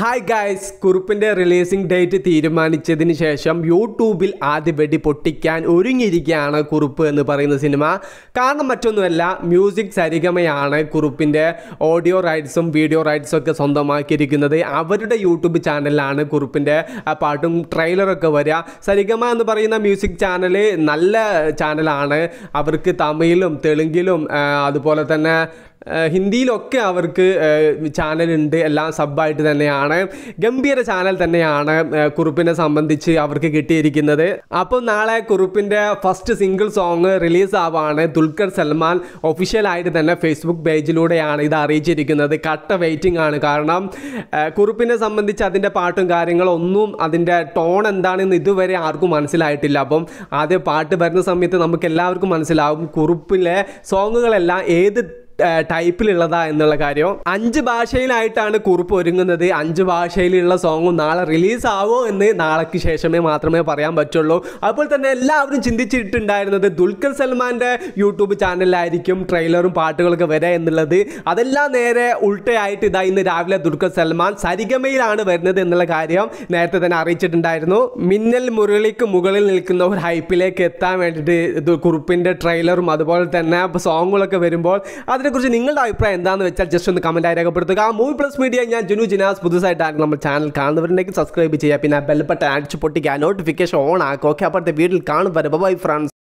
hi guys കുറുപ്പിൻ്റെ releasing date തീരുമാനിച്ചതിന് ശേഷം യൂട്യൂബിൽ ആദ്യ വെടി പൊട്ടിക്കാൻ ഒരുങ്ങിയിരിക്കുകയാണ് കുറുപ്പ് എന്ന് പറയുന്ന സിനിമ കാരണം മറ്റൊന്നുമല്ല മ്യൂസിക് സരിഗമയാണ് കുറുപ്പിൻ്റെ ഓഡിയോ റൈറ്റ്സും വീഡിയോ റൈറ്റ്സും ഒക്കെ സ്വന്തമാക്കിയിരിക്കുന്നത് അവരുടെ യൂട്യൂബ് ചാനലിലാണ് കുറുപ്പിൻ്റെ പാട്ടും ട്രെയിലറൊക്കെ വരിക സരിഗമ എന്ന് പറയുന്ന മ്യൂസിക് ചാനൽ നല്ല ചാനലാണ് അവർക്ക് തമിഴിലും തെലുങ്കിലും അതുപോലെ തന്നെ ഹിന്ദിയിലൊക്കെ അവർക്ക് ചാനലുണ്ട് എല്ലാം സബ്ബായിട്ട് തന്നെയാണ് ഗംഭീര ചാനൽ തന്നെയാണ് കുറുപ്പിനെ സംബന്ധിച്ച് അവർക്ക് കിട്ടിയിരിക്കുന്നത് അപ്പോൾ നാളെ കുറുപ്പിൻ്റെ ഫസ്റ്റ് സിംഗിൾ സോങ് റിലീസ് ആവാണ് ദുൽഖർ സൽമാൻ ഒഫീഷ്യലായിട്ട് തന്നെ ഫേസ്ബുക്ക് പേജിലൂടെയാണ് ഇത് അറിയിച്ചിരിക്കുന്നത് കട്ട വെയിറ്റിംഗ് ആണ് കാരണം കുറുപ്പിനെ സംബന്ധിച്ച് അതിൻ്റെ പാട്ടും കാര്യങ്ങളും ഒന്നും അതിൻ്റെ ടോൺ എന്താണെന്ന് ഇതുവരെ ആർക്കും മനസ്സിലായിട്ടില്ല അപ്പം ആദ്യം പാട്ട് വരുന്ന സമയത്ത് നമുക്ക് എല്ലാവർക്കും മനസ്സിലാവും കുറുപ്പിലെ സോങ്ങുകളെല്ലാം ഏത് ടൈപ്പിലുള്ളതാ എന്നുള്ള കാര്യം അഞ്ച് ഭാഷയിലായിട്ടാണ് കുറിപ്പ് ഒരുങ്ങുന്നത് അഞ്ച് ഭാഷയിലുള്ള സോങ്ങും നാളെ റിലീസ് എന്ന് നാളെക്ക് ശേഷമേ മാത്രമേ പറയാൻ പറ്റുള്ളൂ അതുപോലെ തന്നെ എല്ലാവരും ചിന്തിച്ചിട്ടുണ്ടായിരുന്നത് ദുൽഖർ സൽമാൻ്റെ യൂട്യൂബ് ചാനലിലായിരിക്കും ട്രെയിലറും പാട്ടുകളൊക്കെ വരെ എന്നുള്ളത് അതെല്ലാം നേരെ ഉൾട്ടയായിട്ട് ഇതാ ഇന്ന് രാവിലെ ദുൽഖർ സൽമാൻ സരിഗമയിലാണ് വരുന്നത് എന്നുള്ള കാര്യം നേരത്തെ തന്നെ അറിയിച്ചിട്ടുണ്ടായിരുന്നു മിന്നൽ മുരളിക്ക് മുകളിൽ നിൽക്കുന്ന ഒരു ഹൈപ്പിലേക്ക് എത്താൻ വേണ്ടിയിട്ട് കുറിപ്പിൻ്റെ ട്രെയിലറും അതുപോലെ തന്നെ സോങ്ങുകളൊക്കെ വരുമ്പോൾ അതിന് കുറിച്ച് നിങ്ങളുടെ അഭിപ്രായം എന്താണെന്ന് വെച്ചാൽ ജസ്റ്റ് ഒന്ന് ആയി രേഖപ്പെടുത്തുക മൂവി പ്ലസ് മീഡിയ ഞാൻ ജുനു ജിനാസ് പുതുസായിട്ടാണ് നമ്മൾ ചാനൽ കാണുന്നവരുണ്ടെങ്കിൽ സബ്സ്ക്രൈബ് ചെയ്യുക പിന്നെ ബെൽബട്ടൺ അടിച്ചു പൊട്ടിക്കുക നോട്ടിഫിക്കേഷൻ ഓൺ ആക്കുക ഓക്കെ അപ്പോഴത്തെ വീട്ടിൽ കാണും വരെ ബൈ ഫ്രണ്ട്സ്